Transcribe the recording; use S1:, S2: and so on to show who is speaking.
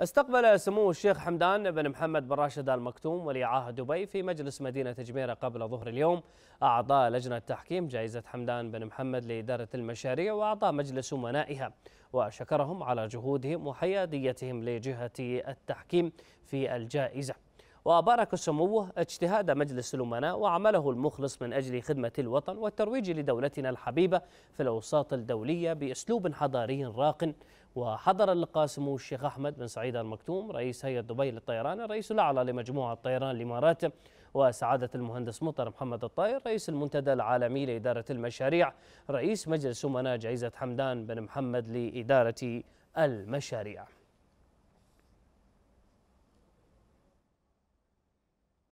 S1: استقبل سمو الشيخ حمدان بن محمد بن راشد ال مكتوم ولي عهد دبي في مجلس مدينة جميرة قبل ظهر اليوم أعضاء لجنة تحكيم جائزة حمدان بن محمد لإدارة المشاريع وأعضاء مجلس أمنائها وشكرهم على جهودهم وحياديتهم لجهة التحكيم في الجائزة وبارك سموه اجتهاد مجلس الأمناء وعمله المخلص من أجل خدمة الوطن والترويج لدولتنا الحبيبة في الأوساط الدولية بأسلوب حضاري راق وحضر سمو الشيخ أحمد بن سعيد المكتوم رئيس هيئة دبي للطيران الرئيس الأعلى لمجموعة طيران الإمارات وسعادة المهندس مطر محمد الطاير رئيس المنتدى العالمي لإدارة المشاريع رئيس مجلس أمناء جائزة حمدان بن محمد لإدارة المشاريع